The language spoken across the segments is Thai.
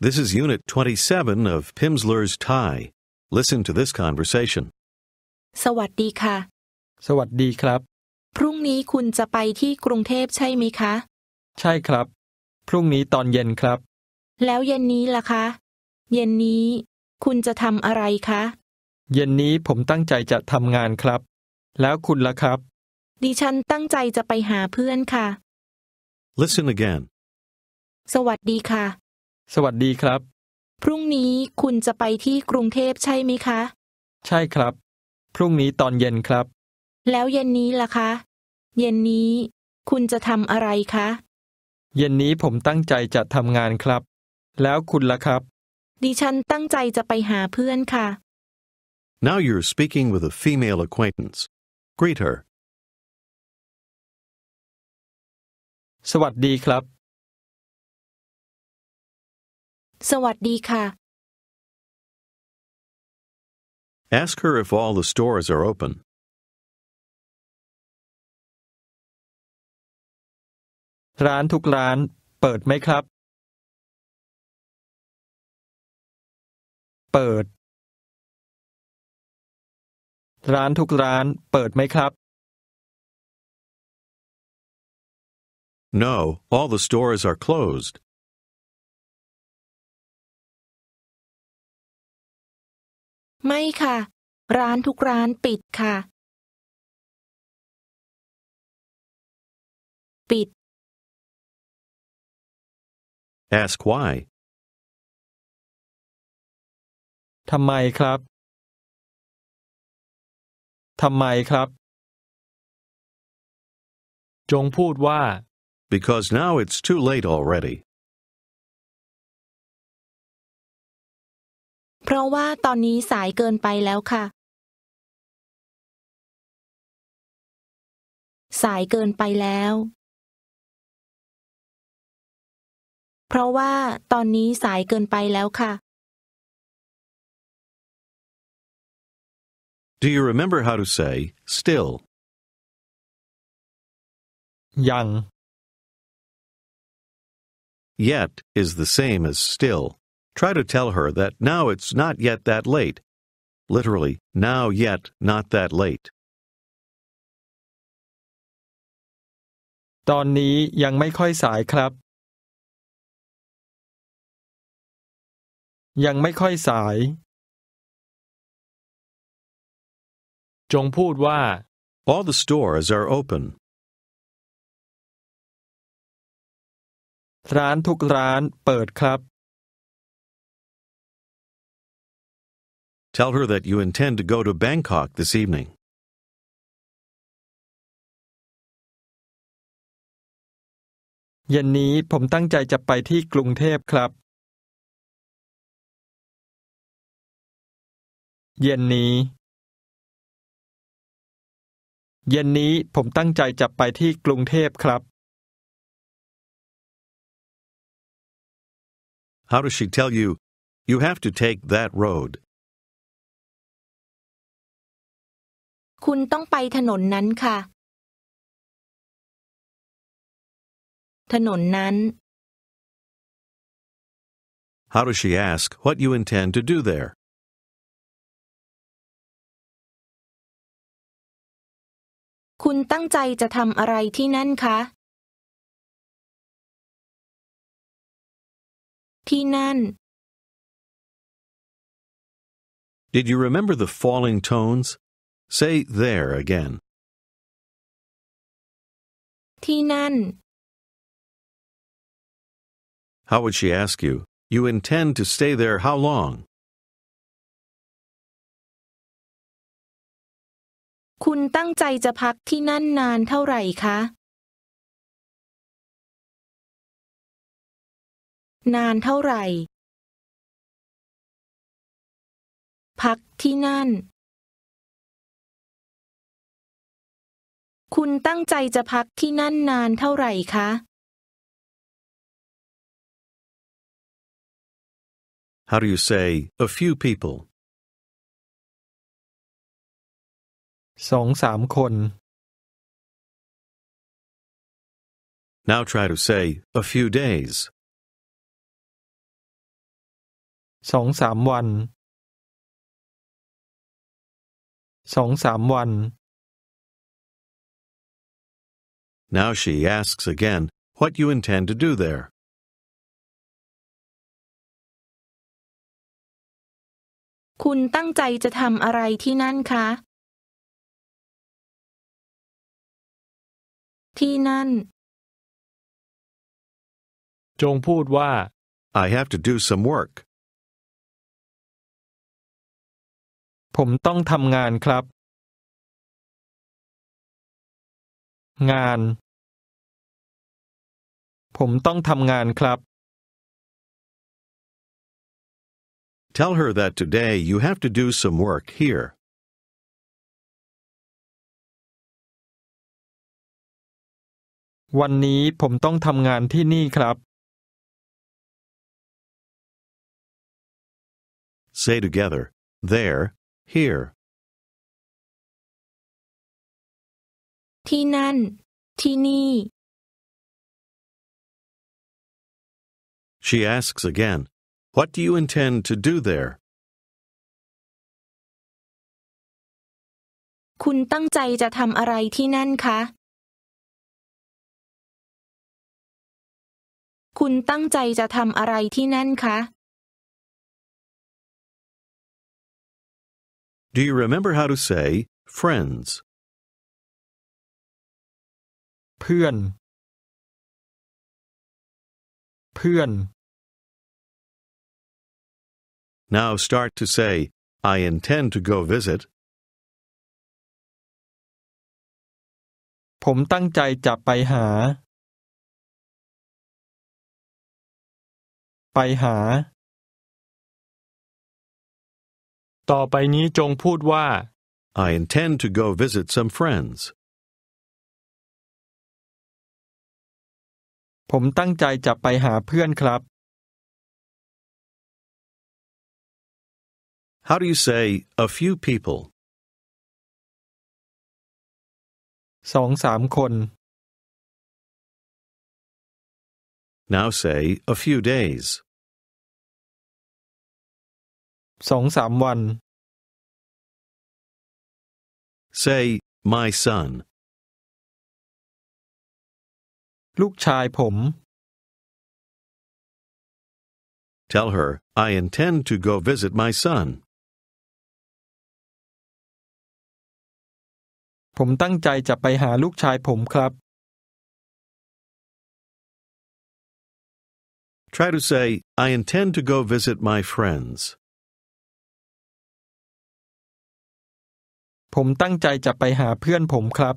This is Unit 27 of Pimsleur's Thai. Listen to this conversation. สวัสดีค่ะ สวัสดีครับ พรุ่งนี้คุณจะไปที่กรุงเทพใช่ไหมคะ ใช่ครับ พรุ่งนี้ตอนเย็นครับ แล้วเย็นนี้ล่ะคะ เย็นนี้คุณจะทำอะไรคะ เย็นนี้ผมตั้งใจจะทำงานครับ แล้วคุณล่ะครับ ดิฉันตั้งใจจะไปหาเพื่อนค่ะ Listen again. สวัสดีค่ะสวัสดีครับ พรุ่งนี้คุณจะไปที่กรุงเทพใช่ไหมคะ ใช่ครับ พรุ่งนี้ตอนเย็นครับ แล้วเย็นนี้ล่ะคะ เย็นนี้คุณจะทำอะไรคะ เย็นนี้ผมตั้งใจจะทำงานครับ แล้วคุณล่ะครับดิฉันตั้งใจจะไปหาเพื่อนค่ะ Now you're speaking with a female acquaintance. Greet her. สวัสดีครับสวัสดีค่ะ Ask her if all the stores are open. ร้านทุกร้านเปิดไหมครับ เปิด ร้านทุกร้านเปิดไหมครับ No, all the stores are closed. ไม่ค่ะ ร้านทุกร้านปิดค่ะ ปิด Ask why. ทำไมครับทำไมครับ จงพูดว่า Because now it's too late already. เพราะว่าตอนนี้สายเกินไปแล้วค่ะ สายเกินไปแล้ว เพราะว่าตอนนี้สายเกินไปแล้วค่ะ Do you remember how to say still? ยัง Yet is the same as still. Try to tell her that now it's not yet that late. Literally, now yet not that late. ตอนนี้ยังไม่ค่อยสายครับ ยังไม่ค่อยสาย จงพูดว่า All the stores are open ร้านทุกร้านเปิดครับ Tell her that you intend to go to Bangkok this evening. ยัันนีี้้ผมตงใจจะไปท Yenni. เย็นนี้ผมตั้งใจจะไปที่กรุงเทพครับ How does she tell you you have to take that road คุณต้องไปถนนนั้นค่ะ ถนนนั้น How does she ask what you intend to do there? คุณตั้งใจจะทำอะไรที่นั่นคะ ที่นั่น Did you remember the falling tones? Say there again. ที่นั่น How would she ask you? You intend to stay there how long? คุณตั้งใจจะพักที่นั่นนานเท่าไหร่คะ นานเท่าไหร่ พักที่นั่นคุณตั้งใจจะพักที่นั่นนานเท่าไหร่คะ How do you say a few people? สองสามคน Now try to say a few days. สองสามวัน สองสามวัน Now she asks again what you intend to do there. คคุณตััั้งงใจจจะะะทททำอไรีี่่่่่นนนนพูดวา I have to do some work ผมต้องทำงานครับงานผมต้องทำงานครับ Tell her that today you have to do some work here. วันนี้ผมต้องทำงานที่นี่ครับ Say together, there, here. ที่นั่น She asks again, What do you intend to do there? คุณตั้งใจจะทำอะไรที่นั่นคะคุณตั้งใจจะทำอะไรที่นั่นคะ Do you remember how to say friends? เพื่อนเพื่อน Now start to say, I intend to go visit. ผมตั้งใจจะไปหา ไปหา ต่อไปนี้จงพูดว่า I intend to go visit some friends. ผมตั้งใจจะไปหาเพื่อนครับ How do you say a few people? สองสามคน Now say a few days. สองสามวัน Say my son. ลูกชายผม Tell her I intend to go visit my son. ผมตั้งใจจะไปหาลูกชายผมครับ Try to say, I intend to go visit my friends. ผมตั้งใจจะไปหาเพื่อนผมครับ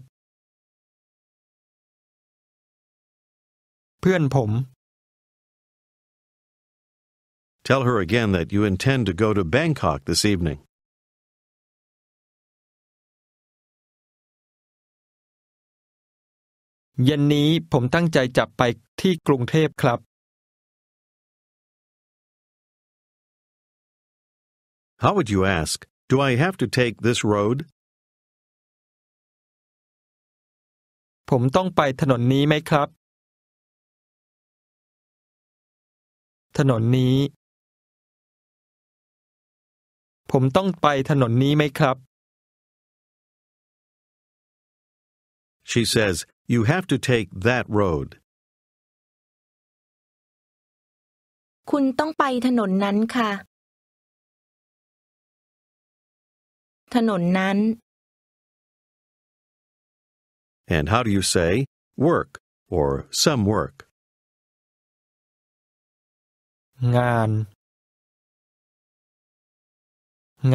เพื่อนผม Tell her again that you intend to go to Bangkok this evening. ยััันนีี้้ผมตงงใจจไปทท่กรรุเพคบ How would you ask, do I have to take this road? ผมต้องไปถนนนี้ไหมครับถนนนี้ผมต้องไปถนนนี้ไหมครับ She says, you have to take that road. คุณต้องไปถนนนั้นค่ะ ถนนนั้น And how do you say work or some work? งาน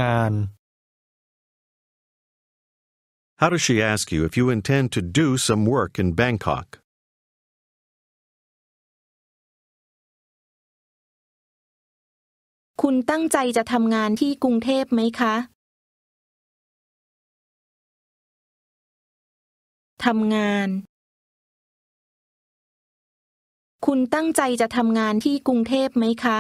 งาน How does she ask you if you intend to do some work in Bangkok? คุณตั้งใจจะทำงานที่กรุงเทพไหมคะ ทำงานคุณตั้งใจจะทำงานที่กรุงเทพไหมคะ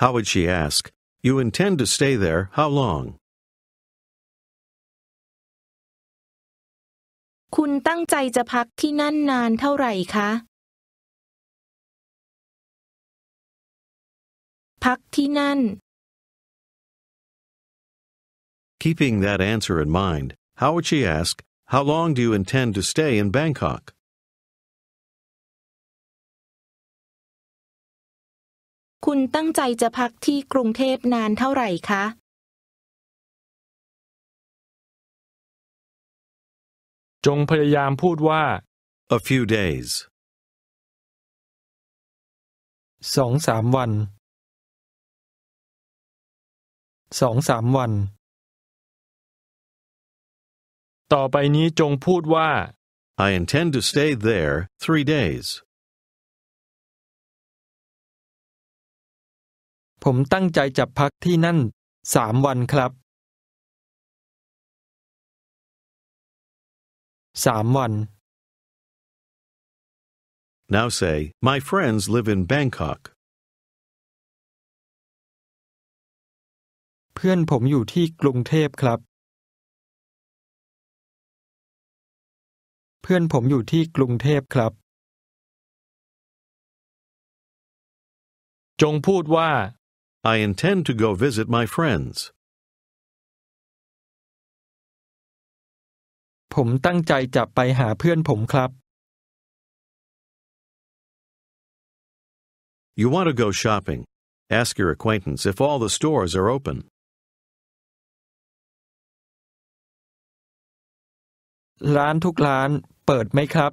How would she ask? You intend to stay there how long? คุณตั้งใจจะพักที่นั่นนานเท่าไหร่คะ พักที่นั่น Keeping that answer in mind, how would she ask, How long do you intend to stay in Bangkok? คุณตั้งใจจะพักที่กรุงเทพนานเท่าไหร่คะ จงพยายามพูดว่า a few days สองสามวัน สองสามวันต่อไปนี้จงพูดว่า I intend to stay there three days ผมตั้งใจจะพักที่นั่นสามวันครับ สามวัน Now say my friends live in Bangkok เพื่อนผมอยู่ที่กรุงเทพครับเพื่อนผมอยู่ที่กรุงเทพครับ จงพูดว่า I intend to go visit my friends ผมตั้งใจจะไปหาเพื่อนผมครับ You want to go shopping. Ask your acquaintance if all the stores are open. ร้านทุกร้านเปิดไหมครับ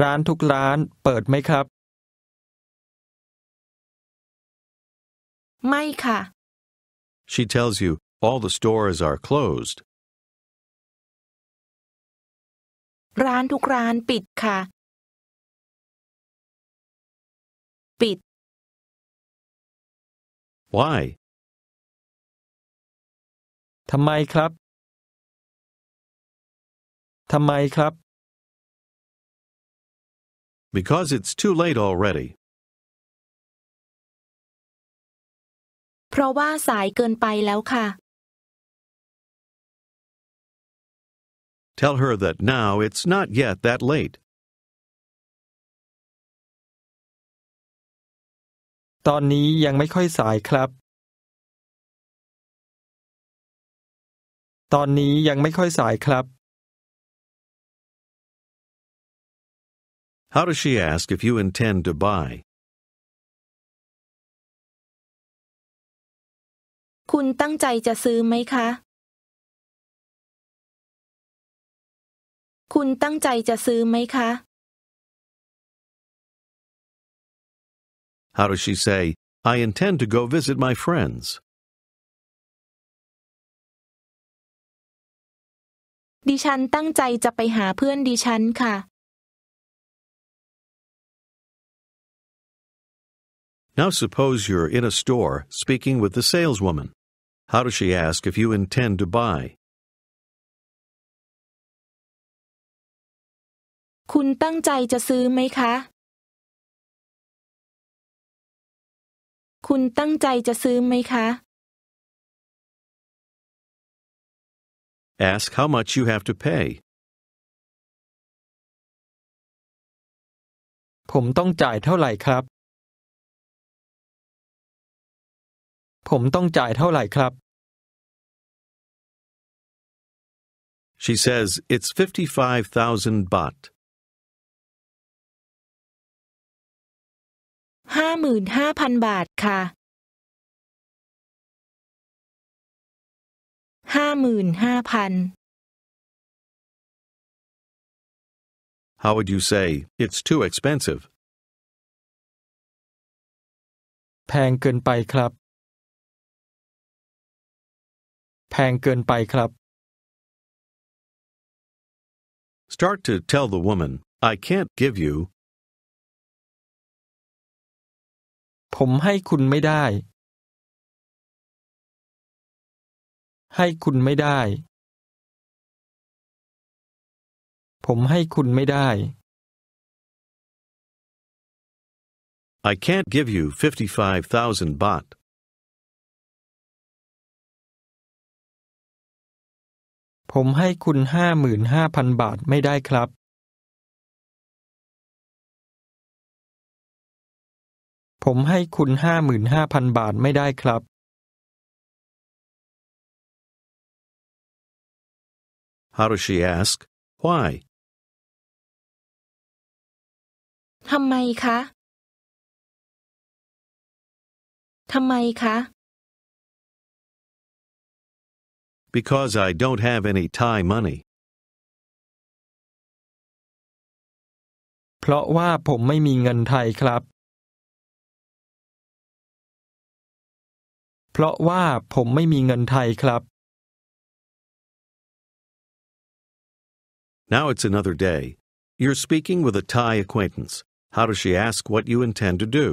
ร้านทุกร้านเปิดไหมครับ ไม่ค่ะ She tells you all the stores are closed. ร้านทุกร้านปิดค่ะ ปิด Why? ทำไมครับทำไมครับ Because it's too late already. เพราะว่าสายเกินไปแล้วค่ะ Tell her that now it's not yet that late. ตอนนี้ยังไม่ค่อยสายครับตอนนี้ยังไม่ค่อยสายครับ How does she ask if you intend to buy? คุณตั้งใจจะซื้อไหมคะ คุณตั้งใจจะซื้อไหมคะ How does she say, I intend to go visit my friends? ดิฉันตั้งใจจะไปหาเพื่อนดิฉันค่ะ Now suppose you're in a store speaking with the saleswoman. How does she ask if you intend to buy? คุณตั้งใจจะซื้อไหมคะ คุณตั้งใจจะซื้อไหมคะ Ask how much you have to pay. ผมต้องจ่ายเท่าไหร่ครับ ผมต้องจ่ายเท่าไหร่ครับ She says it's 55,000 baht. 55,000 บาทค่ะห้าหมื่นห้าพัน How would you say it's too expensive? แพงเกินไปครับ แพงเกินไปครับ Start to tell the woman, I can't give you ผมให้คุณไม่ได้ให้คุณไม่ได้ ผมให้คุณไม่ได้ I can't give you 55,000 baht. ผมให้คุณห้าหมื่นห้าพันบาทไม่ได้ครับ ผมให้คุณห้าหมื่นห้าพันบาทไม่ได้ครับ How does she ask? Why? ทำไมคะทำไมคะ Because I don't have any Thai money. เพราะว่าผมไม่มีเงินไทยครับ เพราะว่าผมไม่มีเงินไทยครับ Now it's another day. You're speaking with a Thai acquaintance. How does she ask what you intend to do?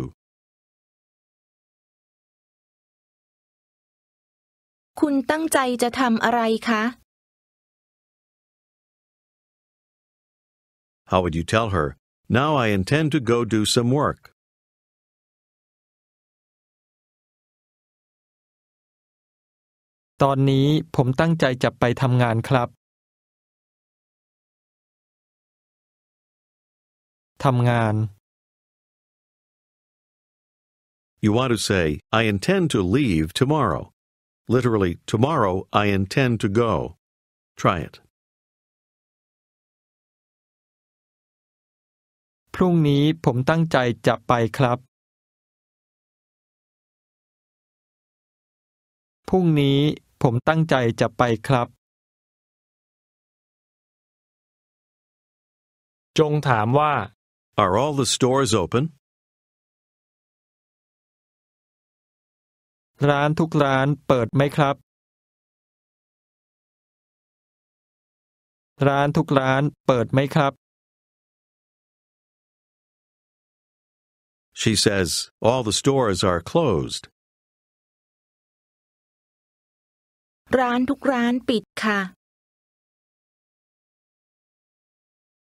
คุณตั้งใจจะทำอะไรคะ How would you tell her? Now I intend to go do some work. ตอนนี้ผมตั้งใจจะไปทำงานครับทำงาน You want to say, I intend to leave tomorrow. Literally, tomorrow I intend to go. Try it. พรุ่งนี้ผมตั้งใจจะไปครับ พรุ่งนี้ผมตั้งใจจะไปครับ จงถามว่า Are all the stores open? ร้านทุกร้านเปิดไหมครับร้านทุกร้านเปิดไหมครับ She says all the stores are closed. ร้านทุกร้านปิดค่ะ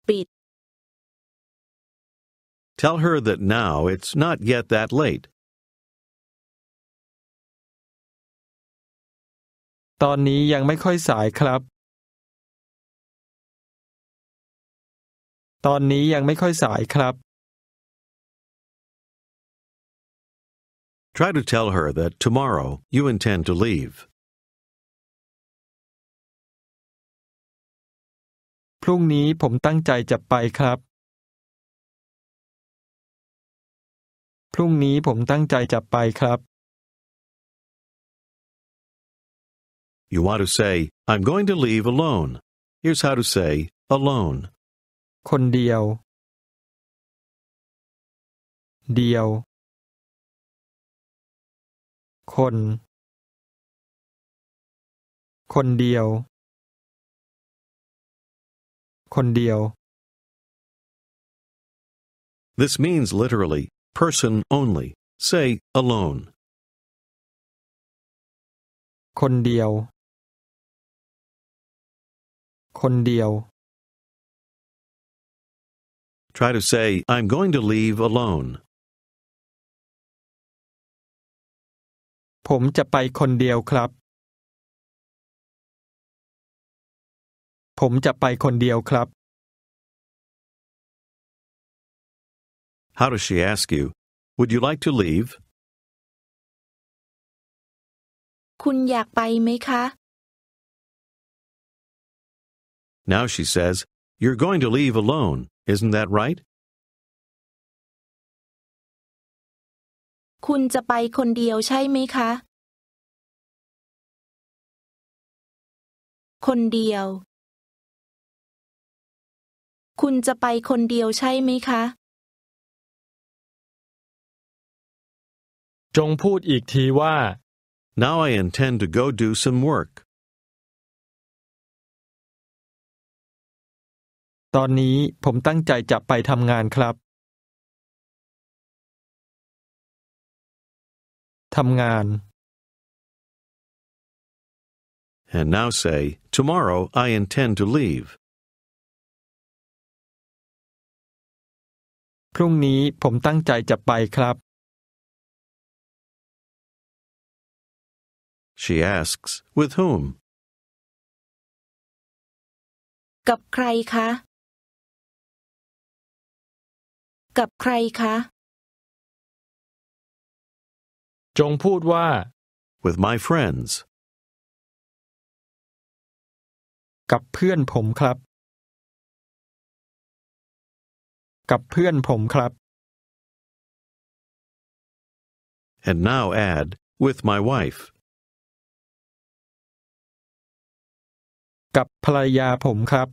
ปิด Tell her that now it's not yet that late. ตอนนี้ยังไม่ค่อยสายครับ ตอนนี้ยังไม่ค่อยสายครับ Try to tell her that tomorrow you intend to leave. พรุ่งนี้ผมตั้งใจจะไปครับพรุ่งนี้ผมตั้งใจจะไปครับ You want to say, I'm going to leave alone. Here's how to say alone. คนเดียว เดียว คน คนเดียว คนเดียว This means literally, person only. Say alone. คนเดียว Try to say, I'm going to leave alone. How does she ask you? Would you like to leave? คุณอยากไปไหมคะ Now she says, You're going to leave alone, isn't that right? คุณจะไปคนเดียวใช่ไหมคะ คนเดียว คุณจะไปคนเดียวใช่ไหมคะจงพูดอีกทีว่า Now I intend to go do some work ตอนนี้ผมตั้งใจจะไปทำงานครับทำงาน And now say, tomorrow I intend to leave. พรุ่งนี้ผมตั้งใจจะไปครับ She asks, with whom? กับใครคะกับใครคะจงพูดว่า with my friends กับเพื่อนผมครับกับเพื่อนผมครับ and now add with my wife กับภรรยาผมครับ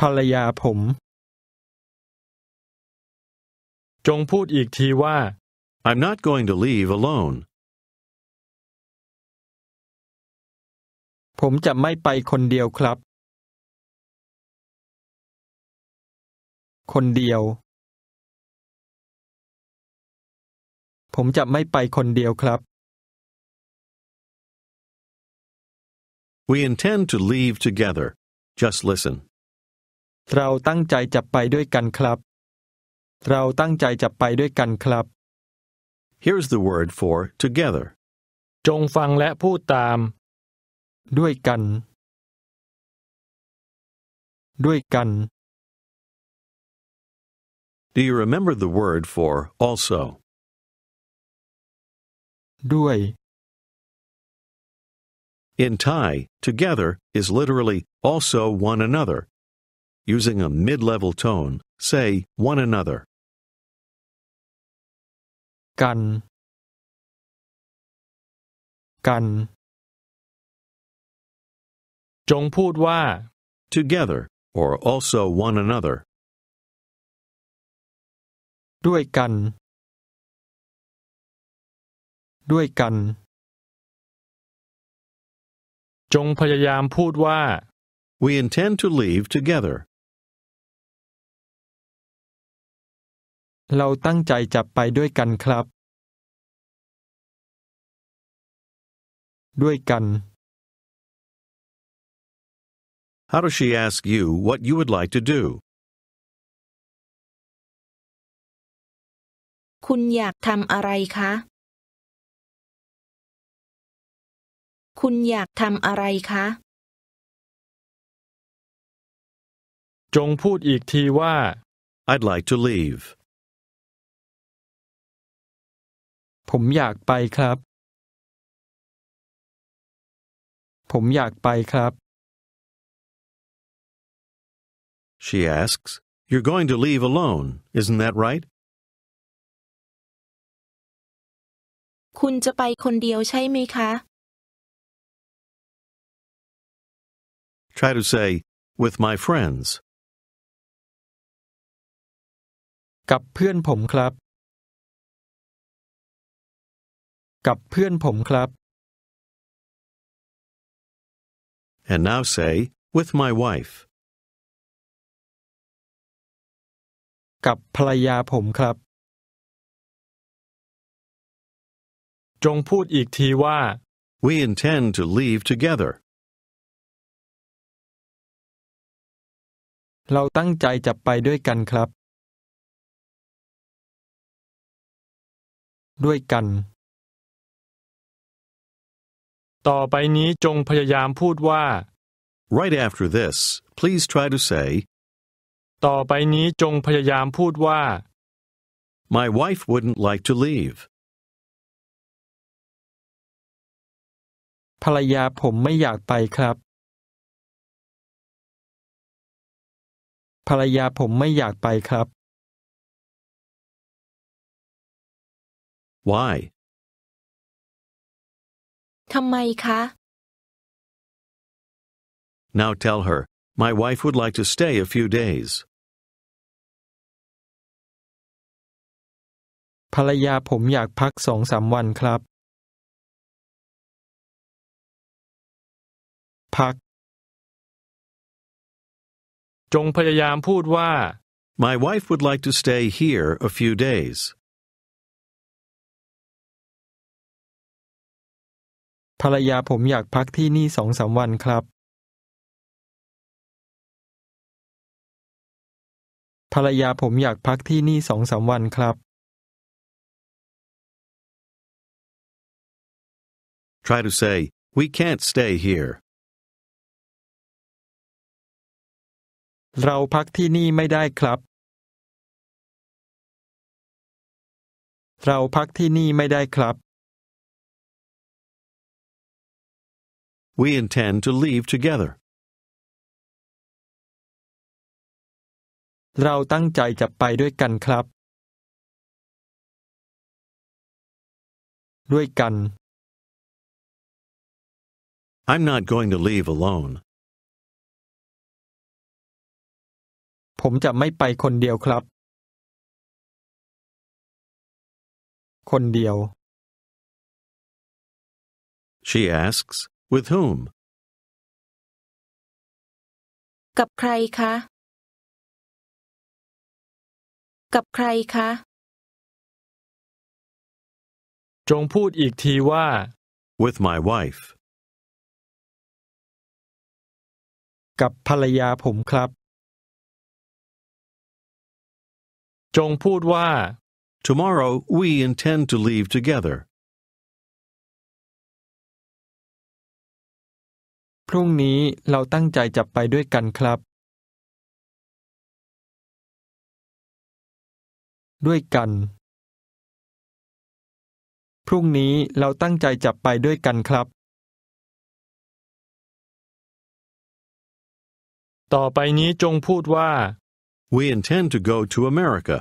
ภรรยาผม จงพูดอีกทีว่า I'm not going to leave alone ผมจะไม่ไปคนเดียวครับ คนเดียว ผมจะไม่ไปคนเดียวครับ We intend to leave together. Just listen. เราตั้งใจจะไปด้วยกันครับ Here's the word for together. จงฟังและพูดตาม Do you remember the word for also? ด้วย in Thai, together is literally also one another. Using a mid level tone, say one another. Gan. Gan. จงพูดว่า together or also one another ด้วยกัน ด้วยกันจงพยายามพูดว่า We intend to leave together เราตั้งใจจะไปด้วยกันครับ ด้วยกัน How does she ask you what you would like to do? คุณอยากทำอะไรคะคุณอยากทำอะไรคะ จงพูดอีกทีว่า I'd like to leave ผมอยากไปครับ ผมอยากไปครับ She asks, You're going to leave alone, isn't that right? คุณจะไปคนเดียวใช่ไหมคะ Try to say, with my friends. กับเพื่อนผมครับ กับเพื่อนผมครับ And now say, with my wife. กับภรรยาผมครับ จงพูดอีกทีว่า We intend to leave together. เราตั้งใจจะไปด้วยกันครับ ด้วยกัน ต่อไปนี้จงพยายามพูดว่า Right after this please try to say ต่อไปนี้จงพยายามพูดว่า My wife wouldn't like to leave ภรรยาผมไม่อยากไปครับภรรยาผมไม่อยากไปครับ Why ทำไมคะ Now tell her my wife would like to stay a few days ภรรยาผมอยากพักสองสามวันครับ พักจงพยายามพูดว่า My wife would like to stay here a few days ภรรยาผมอยากพักที่นี่สองสามวันครับ ภรรยาผมอยากพักที่นี่สองสามวันครับ Try to say, we can't stay here. เราพักที่นี่ไม่ได้ครับ เราพักที่นี่ไม่ได้ครับ We intend to leave together. เราตั้งใจจะไปด้วยกันครับ ด้วยกัน I'm not going to leave alone. ผมจะไม่ไปคนเดียวครับ คนเดียว She asks with whom กับใครคะ กับใครคะ จงพูดอีกทีว่า with my wife กับภรรยาผมครับจงพูดว่า Tomorrow we intend to leave together พรุ่งนี้เราตั้งใจจะไปด้วยกันครับ ด้วยกัน พรุ่งนี้เราตั้งใจจะไปด้วยกันครับ ต่อไปนี้จงพูดว่า We intend to go to America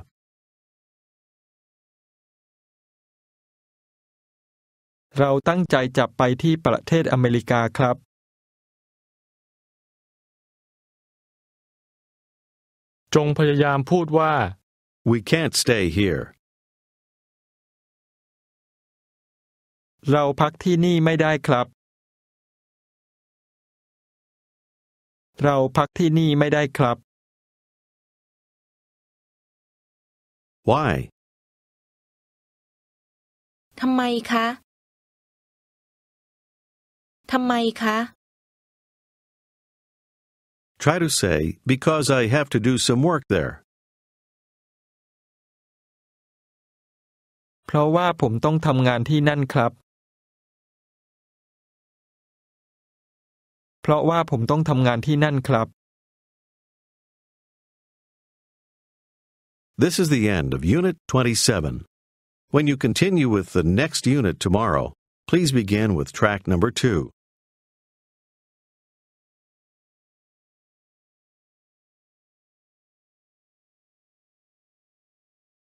เราตั้งใจจะไปที่ประเทศอเมริกาครับ จงพยายามพูดว่า We can't stay here เราพักที่นี่ไม่ได้ครับ เราพักที่นี่ไม่ได้ครับ Why ทำไมคะทำไมคะ Try to say because I have to do some work there. เพราะว่าผมต้องทำงานที่นั่นครับ This is the end of Unit 27. When you continue with the next unit tomorrow, please begin with track number 2.